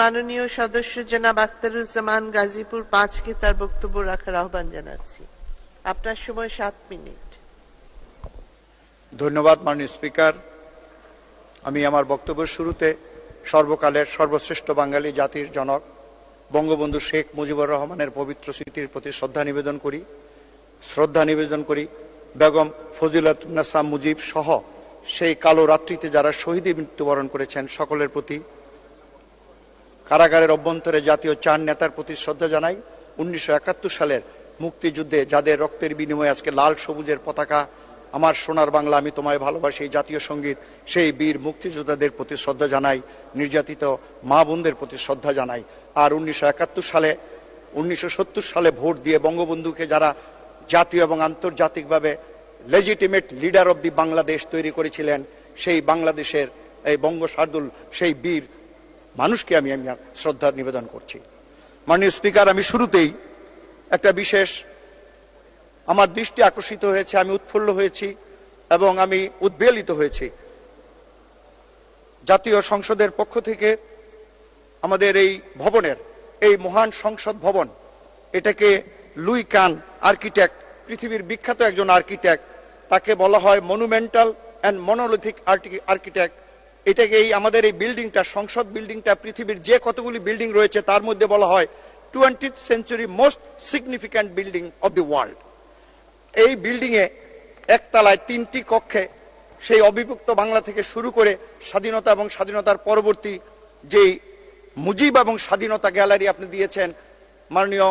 মাননীয় সদস্য জনাব আখতারুজ্জামান গাজীপুর পাঁচকে তার বক্তব্য রাখার আহ্বান জানাচ্ছি আপনার সময় সাত মিনিট ধন্যবাদ মাননীয় স্পিকার আমি আমার বক্তব্য শুরুতে সর্বকালের সর্বশ্রেষ্ঠ বাঙালি জাতির জনক বঙ্গবন্ধু শেখ মুজিবুর রহমানের পবিত্র স্মৃতির প্রতি শ্রদ্ধা নিবেদন করি শ্রদ্ধা নিবেদন করি বেগম ফজিলাতুন্নাসা মুজিব সহ সেই কালো রাত্রিতে যারা শহীদে মৃত্যুবরণ করেছেন সকলের প্রতি কারাগারের অভ্যন্তরে জাতীয় চার নেতার প্রতি শ্রদ্ধা জানাই উনিশশো সালের মুক্তিযুদ্ধে যাদের রক্তের বিনিময়ে আজকে লাল সবুজের পতাকা আমার সোনার বাংলা আমি তোমায় ভালোবাসি এই জাতীয় সঙ্গীত সেই বীর মুক্তিযোদ্ধাদের প্রতি শ্রদ্ধা জানাই নির্যাতিত মা বোনদের প্রতি শ্রদ্ধা জানাই আর উনিশশো সালে উনিশশো সালে ভোট দিয়ে বঙ্গবন্ধুকে যারা জাতীয় এবং আন্তর্জাতিকভাবে legitimate leader of the Bangladesh তৈরি করেছিলেন সেই বাংলাদেশের এই বঙ্গ সেই বীর মানুষকে আমি আমি শ্রদ্ধা নিবেদন করছি মাননীয় স্পিকার আমি শুরুতেই একটা বিশেষ আমার দৃষ্টি আকর্ষিত হয়েছে আমি উৎফুল্ল হয়েছি এবং আমি উদ্বেলিত হয়েছি জাতীয় সংসদের পক্ষ থেকে আমাদের এই ভবনের এই মহান সংসদ ভবন এটাকে লুই কান আর্কিটেক্ট পৃথিবীর বিখ্যাত একজন আর্কিটেক্ট তাকে বলা হয় মনুমেন্টাল অ্যান্ড মনোলিথিক আর্কিটেক্ট এটাকে এই আমাদের এই বিল্ডিংটা সংসদ বিল্ডিংটা পৃথিবীর যে কতগুলি বিল্ডিং রয়েছে তার মধ্যে বলা হয় twenty century most significant building of the world এই বিল্ডিংয়ে একতলায় তিনটি কক্ষে সেই অবিভক্ত বাংলা থেকে শুরু করে স্বাধীনতা এবং স্বাধীনতার পরবর্তী যেই মুজিব এবং স্বাধীনতা গ্যালারি আপনি দিয়েছেন মাননীয়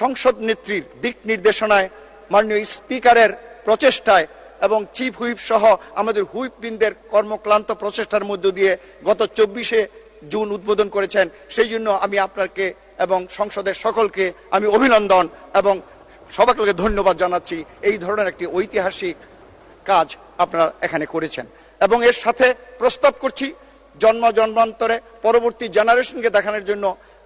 সংসদ নেত্রীর দিক নির্দেশনায় মাননীয় স্পিকারের প্রচেষ্টায় এবং চিফ হুইপ সহ আমাদের হুইপবিনদের কর্মক্লান্ত প্রচেষ্টার মধ্য দিয়ে গত চব্বিশে জুন উদ্বোধন করেছেন সেই জন্য আমি আপনাকে এবং সংসদের সকলকে আমি অভিনন্দন এবং সবাইকে ধন্যবাদ জানাচ্ছি এই ধরনের একটি ঐতিহাসিক কাজ আপনারা এখানে করেছেন এবং এর সাথে প্রস্তাব করছি জন্ম জন্মান্তরে পরবর্তী জেনারেশনকে দেখানোর জন্য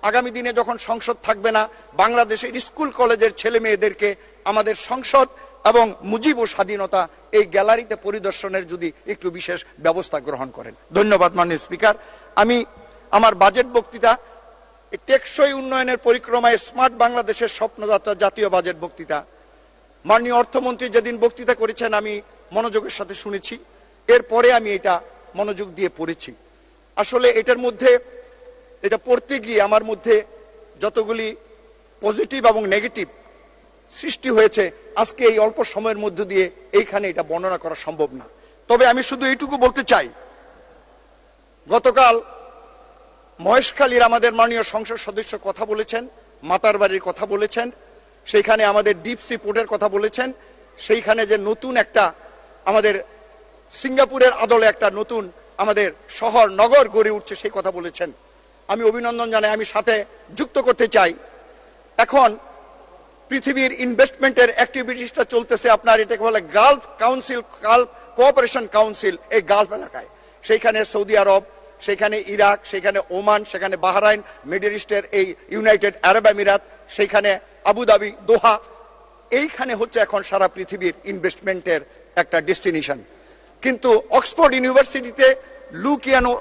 আগামী দিনে যখন সংসদ থাকবে না বাংলাদেশের স্কুল কলেজের ছেলে মেয়েদেরকে আমাদের সংসদ এবং মুজিব ও স্বাধীনতা এই গ্যালারিতে পরিদর্শনের যদি একটু বিশেষ ব্যবস্থা গ্রহণ করেন ধন্যবাদ মাননীয় স্পিকার আমি আমার বাজেট বক্তৃতা টেকসই উন্নয়নের পরিক্রমায় স্মার্ট বাংলাদেশের স্বপ্নযাত্রা জাতীয় বাজেট বক্তৃতা মাননীয় অর্থমন্ত্রী যেদিন বক্তৃতা করেছেন আমি মনোযোগের সাথে শুনেছি এরপরে আমি এটা মনোযোগ দিয়ে পড়েছি আসলে এটার মধ্যে এটা পড়তে গিয়ে আমার মধ্যে যতগুলি পজিটিভ এবং নেগেটিভ সৃষ্টি হয়েছে আজকে এই অল্প সময়ের মধ্য দিয়ে এইখানে এটা বর্ণনা করা সম্ভব না তবে আমি শুধু এইটুকু বলতে চাই গতকাল মহেশখালীর আমাদের মাননীয় সংসদ সদস্য কথা বলেছেন মাতার বাড়ির কথা বলেছেন সেইখানে আমাদের ডিপ সি পোর্টের কথা বলেছেন সেইখানে যে নতুন একটা আমাদের সিঙ্গাপুরের আদলে একটা নতুন আমাদের শহর নগর গড়ে উঠছে সেই কথা বলেছেন আমি অভিনন্দন জানাই আমি সাথে যুক্ত করতে চাই এখন পৃথিবীর ইনভেস্টমেন্টের অ্যাক্টিভিটিসটা চলতেছে আপনার এটাকে বলে gulf council gulf cooperation council এই গালফ এলাকায় সেইখানে সৌদি আরব সেখানে ইরাক সেখানে ওমান সেখানে বাহরাইন মিডল ইস্টের এই ইউনাইটেড আরব আমিরাত সেইখানে আবুধাবি দোহা এইখানে হচ্ছে এখন সারা পৃথিবীর ইনভেস্টমেন্টের একটা ডেস্টিনেশন কিন্তু অক্সফোর্ড ইউনিভার্সিটিতে লুকিয়ানো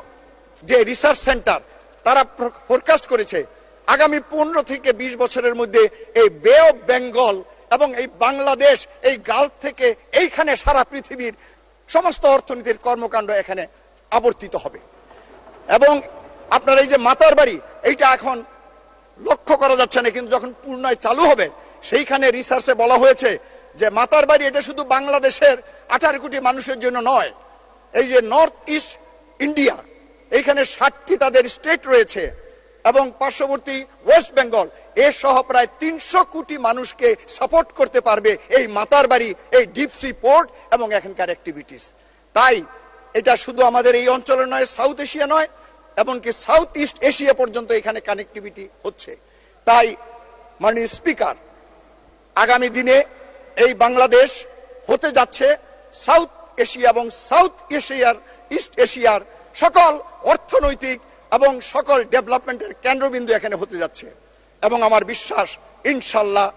যে রিসার্চ সেন্টার তারা ফোরকাস্ট করেছে আগামী পনেরো থেকে ২০ বছরের মধ্যে এই বে অফ বেঙ্গল এবং এই বাংলাদেশ এই গালফ থেকে এইখানে সারা পৃথিবীর সমস্ত অর্থনীতির কর্মকাণ্ড এখানে আবর্তিত হবে এবং আপনার এই যে মাতার বাড়ি এইটা এখন লক্ষ্য করা যাচ্ছে না কিন্তু যখন পূর্ণায় চালু হবে সেইখানে রিসার্চে বলা হয়েছে যে মাতার বাড়ি এটা শুধু বাংলাদেশের আঠারো কোটি মানুষের জন্য নয় এই যে নর্থ ইস্ট ইন্ডিয়া এইখানে ষাটটি তাদের স্টেট রয়েছে এবং পার্শ্ববর্তী ওয়েস্ট বেঙ্গল এ সহ প্রায় তিনশো কোটি মানুষকে সাপোর্ট করতে পারবে এই মাতার বাড়ি এই ডিপসি পোর্ট এবং এখানকার অ্যাক্টিভিটিস তাই এটা শুধু আমাদের এই অঞ্চলে নয় সাউথ এশিয়া নয় এমনকি সাউথ ইস্ট এশিয়া পর্যন্ত এখানে কানেক্টিভিটি হচ্ছে তাই মাননীয় স্পিকার আগামী দিনে এই বাংলাদেশ হতে যাচ্ছে সাউথ এশিয়া এবং সাউথ এশিয়ার ইস্ট এশিয়ার সকল অর্থনৈতিক এবং সকল ডেভেলপমেন্টের কেন্দ্রবিন্দু এখানে হতে যাচ্ছে এবং আমার বিশ্বাস ইনশাল্লাহ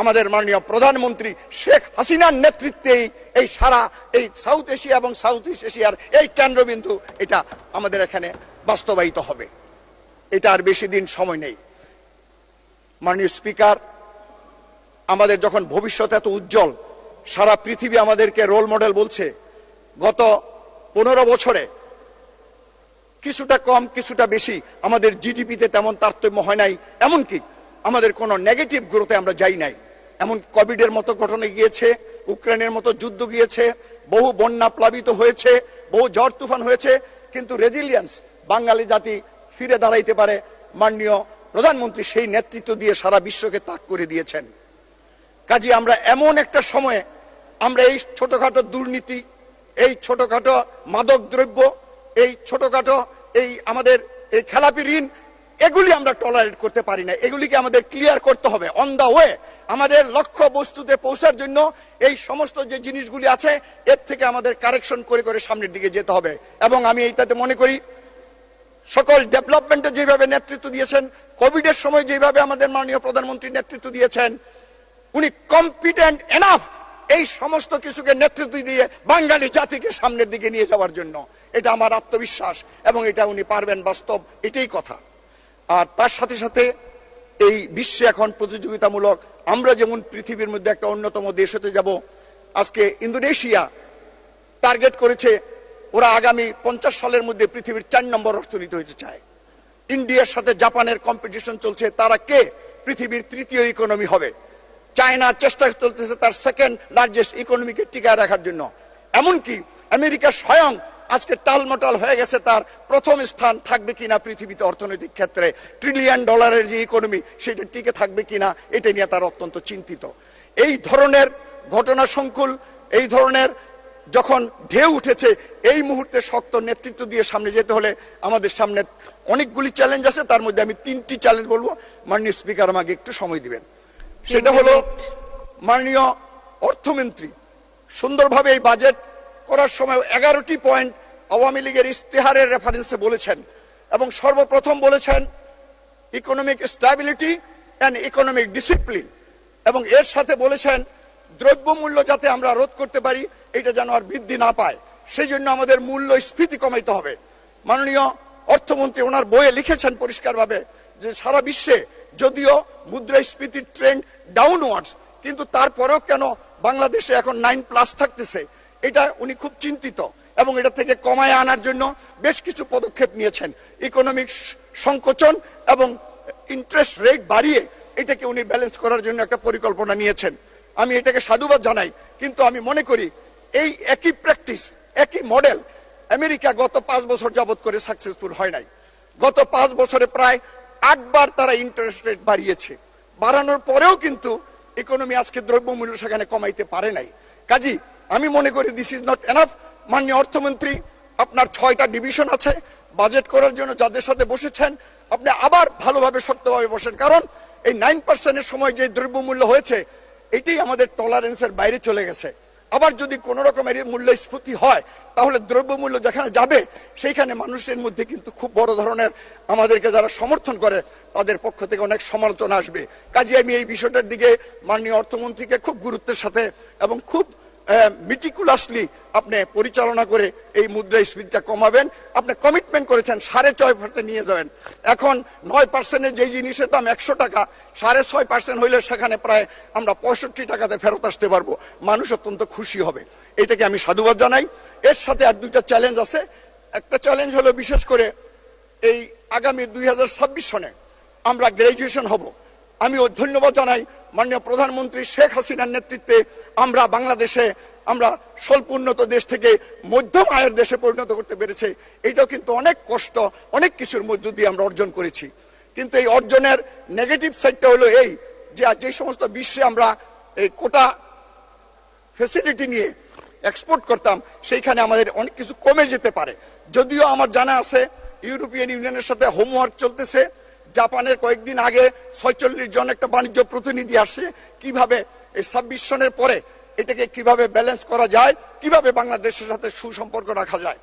আমাদের মাননীয় প্রধানমন্ত্রী শেখ হাসিনার নেতৃত্বেই এই সারা এই সাউথ এশিয়া এবং সাউথ ইস্ট এশিয়ার এই কেন্দ্রবিন্দু এটা আমাদের এখানে বাস্তবায়িত হবে এটা আর বেশি দিন সময় নেই মাননীয় স্পিকার আমাদের যখন ভবিষ্যৎ এত উজ্জ্বল সারা পৃথিবী আমাদেরকে রোল মডেল বলছে গত পনেরো বছরে কিছুটা কম কিছুটা বেশি আমাদের জিডিপিতে তেমন তারতম্য হয় নাই এমনকি আমাদের কোনো নেগেটিভ গ্রোথে আমরা যাই নাই এমন কোভিডের মতো ঘটনা গিয়েছে ইউক্রেনের মতো যুদ্ধ গিয়েছে বহু বন্যা প্লাবিত হয়েছে বহু ঝড় তুফান হয়েছে কিন্তু রেজিলিয়েন্স বাঙালি জাতি ফিরে দাঁড়াইতে পারে মাননীয় প্রধানমন্ত্রী সেই নেতৃত্ব দিয়ে সারা বিশ্বকে তাক করে দিয়েছেন কাজে আমরা এমন একটা সময়ে আমরা এই ছোটখাটো দুর্নীতি এই ছোটখাটো মাদক দ্রব্য এই ছোটখাটো এই আমাদের এই খেলাপি ঋণ এগুলি আমরা টলারেট করতে পারি না এগুলিকে আমাদের ক্লিয়ার করতে হবে অন দা ওয়ে আমাদের লক্ষ্য বস্তুতে পৌঁছার জন্য এই সমস্ত যে জিনিসগুলি আছে এর থেকে আমাদের কারেকশন করে করে সামনের দিকে যেতে হবে এবং আমি এইটাতে মনে করি সকল ডেভেলপমেন্টে যেভাবে নেতৃত্ব দিয়েছেন কোভিড এর সময় যেভাবে আমাদের মাননীয় প্রধানমন্ত্রী নেতৃত্ব দিয়েছেন উনি কম্পিটেন্ট এনাফ এই সমস্ত কিছুকে নেতৃত্ব দিয়ে বাঙালি জাতিকে সামনের দিকে নিয়ে যাওয়ার জন্য এটা আমার আত্মবিশ্বাস এবং এটা উনি পারবেন বাস্তব এটাই কথা আর তার সাথে সাথে এই বিশ্বে এখন প্রতিযোগিতামূলক আমরা যেমন পৃথিবীর মধ্যে একটা অন্যতম দেশ হতে যাব আজকে ইন্দোনেশিয়া টার্গেট করেছে ওরা আগামী পঞ্চাশ সালের মধ্যে পৃথিবীর চার নম্বর অর্থনীতি হতে চায় ইন্ডিয়ার সাথে জাপানের কম্পিটিশন চলছে তারা কে পৃথিবীর তৃতীয় ইকোনমি হবে চায়না চেষ্টা চলতেছে তার সেকেন্ড লার্জেস্ট ইকোনমিকে টিকায় রাখার জন্য এমনকি আমেরিকা স্বয়ং আজকে টালমটাল হয়ে গেছে তার প্রথম স্থান থাকবে কিনা পৃথিবীতে অর্থনৈতিক ক্ষেত্রে ট্রিলিয়ন ডলারের যে ইকোনমি সেটা টিকে থাকবে কিনা এটা নিয়ে তার অত্যন্ত চিন্তিত এই ধরনের ঘটনা সংকুল এই ধরনের যখন ঢেউ উঠেছে এই মুহূর্তে শক্ত নেতৃত্ব দিয়ে সামনে যেতে হলে আমাদের সামনে অনেকগুলি চ্যালেঞ্জ আছে তার মধ্যে আমি তিনটি চ্যালেঞ্জ বলবো মাননীয় স্পিকার আমাকে একটু সময় দিবেন সেটা হলো মাননীয় অর্থমন্ত্রী সুন্দরভাবে এই বাজেট করার সময় এগারোটি পয়েন্ট আওয়ামী লীগের ইস্তেহারের রেফারেন্সে বলেছেন এবং সর্বপ্রথম বলেছেন economic stability and economic discipline এবং এর সাথে বলেছেন দ্রব্যমূল্য যাতে আমরা রোধ করতে পারি এটা যেন আর বৃদ্ধি না পায় সেই জন্য আমাদের মূল্য স্ফীতি কমাইতে হবে মাননীয় অর্থমন্ত্রী ওনার বইয়ে লিখেছেন পরিষ্কারভাবে যে সারা বিশ্বে যদিও মুদ্রাস্ফীতির ট্রেন্ড ডাউনওয়ার্ডস কিন্তু তারপরেও কেন বাংলাদেশে এখন নাইন প্লাস থাকতেছে এটা উনি খুব চিন্তিত এবং এটা থেকে কমায় আনার জন্য বেশ কিছু পদক্ষেপ নিয়েছেন ইকোনমিক সংকোচন এবং ইন্টারেস্ট রেট বাড়িয়ে এটাকে উনি ব্যালেন্স করার জন্য একটা পরিকল্পনা নিয়েছেন আমি এটাকে সাধুবাদ জানাই কিন্তু আমি মনে করি এই একই প্র্যাকটিস একই মডেল আমেরিকা গত পাঁচ বছর যাবৎ করে সাকসেসফুল হয় নাই গত পাঁচ বছরে প্রায় আটবার তারা ইন্টারেস্ট রেট বাড়িয়েছে বাড়ানোর পরেও কিন্তু ইকোনমি আজকে দ্রব্যমূল্য সেখানে কমাইতে পারে নাই কাজী আমি মনে করি দিস ইজ নট এনাফ মাননীয় অর্থমন্ত্রী আপনার ছয়টা ডিভিশন আছে বাজেট করার জন্য যাদের সাথে বসেছেন আপনি আবার ভালোভাবে শক্তভাবে বসেন কারণ এই নাইন পার্সেন্টের সময় যে দ্রব্যমূল্য হয়েছে এটাই আমাদের টলারেন্সের বাইরে চলে গেছে আবার যদি কোনো রকমের মূল্যস্ফীতি হয় তাহলে দ্রব্যমূল্য যেখানে যাবে সেইখানে মানুষের মধ্যে কিন্তু খুব বড় ধরনের আমাদেরকে যারা সমর্থন করে তাদের পক্ষ থেকে অনেক সমালোচনা আসবে কাজে আমি এই বিষয়টার দিকে মাননীয় অর্থমন্ত্রীকে খুব গুরুত্বের সাথে এবং খুব মিটিকুলাসলি আপনি পরিচালনা করে এই মুদ্রাস্ফীতিটা কমাবেন আপনি কমিটমেন্ট করেছেন সাড়ে ছয় পার্সেন্ট নিয়ে যাবেন এখন নয় পার্সেন্টের যে জিনিসের দাম একশো টাকা সাড়ে ছয় পার্সেন্ট হইলে সেখানে প্রায় আমরা পঁয়ষট্টি টাকাতে ফেরত আসতে পারবো মানুষ অত্যন্ত খুশি হবে এটাকে আমি সাধুবাদ জানাই এর সাথে আর দুইটা চ্যালেঞ্জ আছে একটা চ্যালেঞ্জ হলো বিশেষ করে এই আগামী দুই সনে আমরা গ্র্যাজুয়েশন হব আমি ধন্যবাদ জানাই মাননীয় প্রধানমন্ত্রী শেখ হাসিনার নেতৃত্বে আমরা বাংলাদেশে আমরা স্বল্প উন্নত দেশ থেকে মধ্যম আয়ের দেশে পরিণত করতে পেরেছে এটাও কিন্তু অনেক কষ্ট অনেক কিছুর মধ্য দিয়ে আমরা অর্জন করেছি কিন্তু এই অর্জনের নেগেটিভ সাইডটা হলো এই যে যে সমস্ত বিশ্বে আমরা এই কোটা ফেসিলিটি নিয়ে এক্সপোর্ট করতাম সেইখানে আমাদের অনেক কিছু কমে যেতে পারে যদিও আমার জানা আছে ইউরোপিয়ান ইউনিয়নের সাথে হোমওয়ার্ক চলতেছে জাপানের কয়েকদিন আগে ছয়চল্লিশ জন একটা বাণিজ্য প্রতিনিধি আসে কিভাবে এই ছাব্বিশ সনের পরে এটাকে কিভাবে ব্যালেন্স করা যায় কিভাবে বাংলাদেশের সাথে সুসম্পর্ক রাখা যায়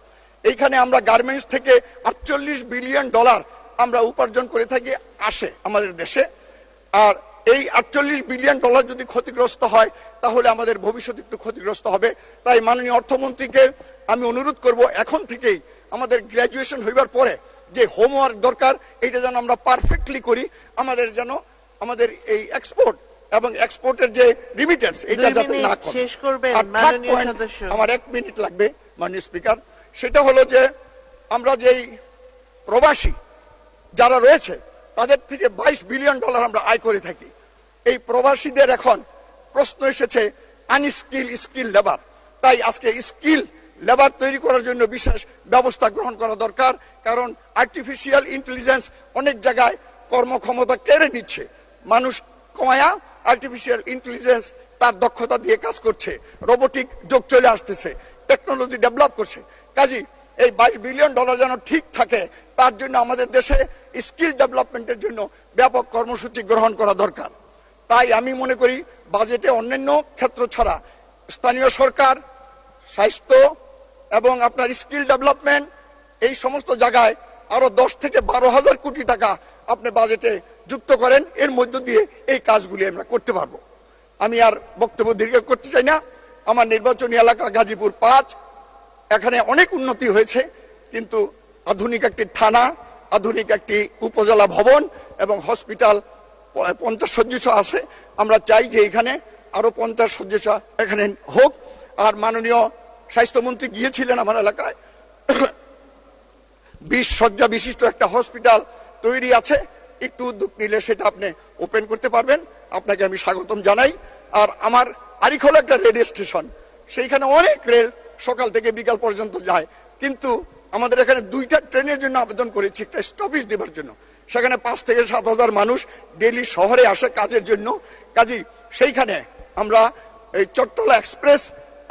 এইখানে আমরা গার্মেন্টস থেকে আটচল্লিশ বিলিয়ন ডলার আমরা উপার্জন করে থাকি আসে আমাদের দেশে আর এই আটচল্লিশ বিলিয়ন ডলার যদি ক্ষতিগ্রস্ত হয় তাহলে আমাদের ভবিষ্যৎ একটু ক্ষতিগ্রস্ত হবে তাই মাননীয় অর্থমন্ত্রীকে আমি অনুরোধ করব এখন থেকেই আমাদের গ্র্যাজুয়েশন হইবার পরে যে হোমওয়ার্ক দরকার এটা যেন আমরা পারফেক্টলি করি আমাদের যেন আমাদের এই এক্সপোর্ট এবং এক্সপোর্টের যে রিমিটেন্স এটা যাতে না শেষ করবেন মাননীয় সদস্য আমার এক মিনিট লাগবে মাননীয় স্পিকার সেটা হলো যে আমরা যেই প্রবাসী যারা রয়েছে তাদের থেকে বাইশ বিলিয়ন ডলার আমরা আয় করে থাকি এই প্রবাসীদের এখন প্রশ্ন এসেছে আনস্কিল স্কিল লেবার তাই আজকে স্কিল লেবার তৈরি করার জন্য বিশেষ ব্যবস্থা গ্রহণ করা দরকার কারণ আর্টিফিশিয়াল ইন্টেলিজেন্স অনেক জায়গায় কর্মক্ষমতা কেড়ে নিচ্ছে মানুষ কমায়া আর্টিফিশিয়াল ইন্টেলিজেন্স তার দক্ষতা দিয়ে কাজ করছে রোবোটিক যোগ চলে আসতেছে টেকনোলজি ডেভেলপ করছে কাজী এই বাইশ বিলিয়ন ডলার যেন ঠিক থাকে তার জন্য আমাদের দেশে স্কিল ডেভেলপমেন্টের জন্য ব্যাপক কর্মসূচি গ্রহণ করা দরকার তাই আমি মনে করি বাজেটে অন্যান্য ক্ষেত্র ছাড়া স্থানীয় সরকার স্বাস্থ্য এবং আপনার স্কিল ডেভেলপমেন্ট এই সমস্ত জায়গায় আরো দশ থেকে বারো হাজার কোটি টাকা আপনি বাজেটে যুক্ত করেন এর মধ্য দিয়ে এই কাজগুলি আমরা করতে পারবো আমি আর বক্তব্য দীর্ঘ করতে চাই না আমার নির্বাচনী এলাকা গাজীপুর পাঁচ এখানে অনেক উন্নতি হয়েছে কিন্তু আধুনিক একটি থানা আধুনিক একটি উপজেলা ভবন এবং হসপিটাল পঞ্চাশ সদস্য আছে আমরা চাই যে এখানে আরো পঞ্চাশ সদস্য এখানে হোক আর মাননীয় স্বাস্থ্যমন্ত্রী গিয়েছিলেন আমার এলাকায় বিশ শয্যা বিশিষ্ট একটা হসপিটাল তৈরি আছে একটু উদ্যোগ নিলে সেটা আপনি ওপেন করতে পারবেন আপনাকে আমি স্বাগতম জানাই আর আমার আরিখল একটা রেল স্টেশন সেইখানে অনেক রেল সকাল থেকে বিকাল পর্যন্ত যায় কিন্তু আমাদের এখানে দুইটা ট্রেনের জন্য আবেদন করেছি একটা স্টপেজ দেবার জন্য সেখানে পাঁচ থেকে সাত হাজার মানুষ ডেলি শহরে আসে কাজের জন্য কাজী সেইখানে আমরা এই চট্টলা এক্সপ্রেস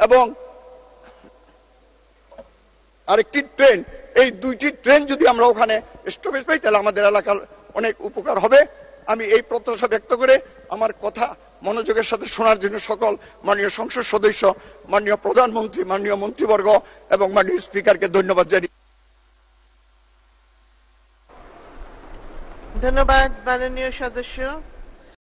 এবং আরেকটি ট্রেন এই দুইটি ট্রেন যদি আমরা ওখানে স্টপেজ পাই তাহলে আমাদের এলাকার অনেক উপকার হবে আমি এই প্রত্যাশা ব্যক্ত করে আমার কথা মনোযোগের সাথে শোনার জন্য সকল মাননীয় সংসদ সদস্য মাননীয় প্রধানমন্ত্রী মাননীয় মন্ত্রীবর্গ এবং মাননীয় স্পিকারকে ধন্যবাদ জানিয়ে ধন্যবাদ মাননীয় সদস্য